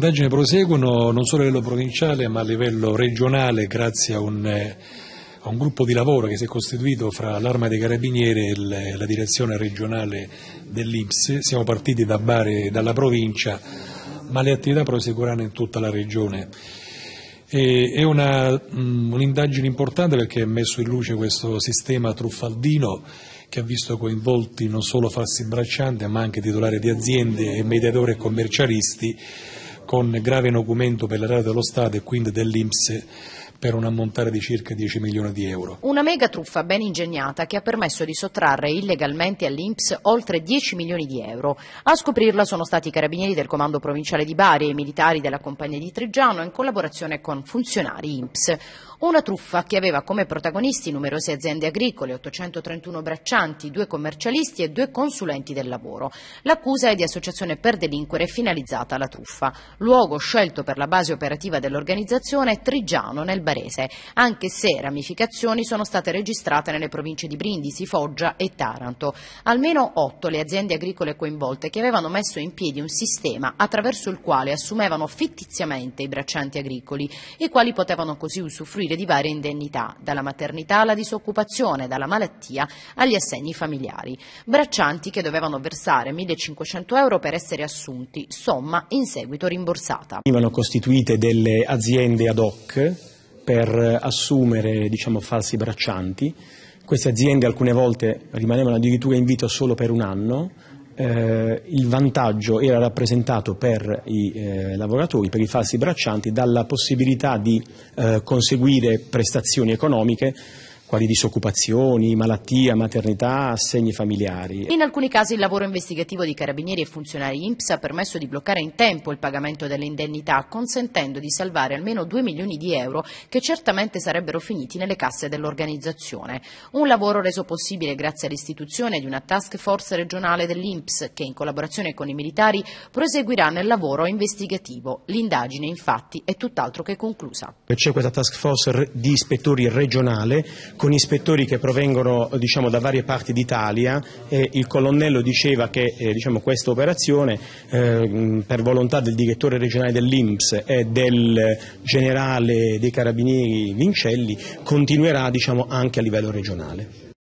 Le indagini proseguono non solo a livello provinciale ma a livello regionale grazie a un, eh, a un gruppo di lavoro che si è costituito fra l'Arma dei Carabinieri e la direzione regionale dell'Ips. Siamo partiti da Bari e dalla provincia ma le attività proseguiranno in tutta la regione. E, è mm, un'indagine un importante perché ha messo in luce questo sistema truffaldino che ha visto coinvolti non solo falsi braccianti ma anche titolari di aziende, mediatori e commercialisti con grave inocumento per l'erario dello Stato e quindi dell'Inps per un ammontare di circa 10 milioni di euro. Una mega truffa ben ingegnata che ha permesso di sottrarre illegalmente all'Inps oltre 10 milioni di euro. A scoprirla sono stati i carabinieri del comando provinciale di Bari e i militari della compagnia di Trigiano in collaborazione con funzionari Inps. Una truffa che aveva come protagonisti numerose aziende agricole, 831 braccianti, due commercialisti e due consulenti del lavoro. L'accusa è di associazione per delinquere finalizzata alla truffa. Luogo scelto per la base operativa dell'organizzazione è Trigiano nel Barese, anche se ramificazioni sono state registrate nelle province di Brindisi, Foggia e Taranto. Almeno otto le aziende agricole coinvolte che avevano messo in piedi un sistema attraverso il quale assumevano fittiziamente i braccianti agricoli, i quali potevano così usufruire civile di varie indennità, dalla maternità alla disoccupazione, dalla malattia agli assegni familiari. Braccianti che dovevano versare 1.500 euro per essere assunti, somma in seguito rimborsata. Venivano costituite delle aziende ad hoc per assumere diciamo, falsi braccianti. Queste aziende alcune volte rimanevano addirittura in vita solo per un anno, eh, il vantaggio era rappresentato per i eh, lavoratori, per i falsi braccianti, dalla possibilità di eh, conseguire prestazioni economiche quali disoccupazioni, malattia, maternità, assegni familiari. In alcuni casi il lavoro investigativo di carabinieri e funzionari INPS ha permesso di bloccare in tempo il pagamento delle indennità, consentendo di salvare almeno 2 milioni di euro che certamente sarebbero finiti nelle casse dell'organizzazione. Un lavoro reso possibile grazie all'istituzione di una task force regionale dell'INPS che in collaborazione con i militari proseguirà nel lavoro investigativo. L'indagine infatti è tutt'altro che conclusa. C'è questa task force di ispettori regionale con ispettori che provengono diciamo, da varie parti d'Italia e il colonnello diceva che eh, diciamo, questa operazione eh, per volontà del direttore regionale dell'Inps e del generale dei carabinieri Vincelli continuerà diciamo, anche a livello regionale.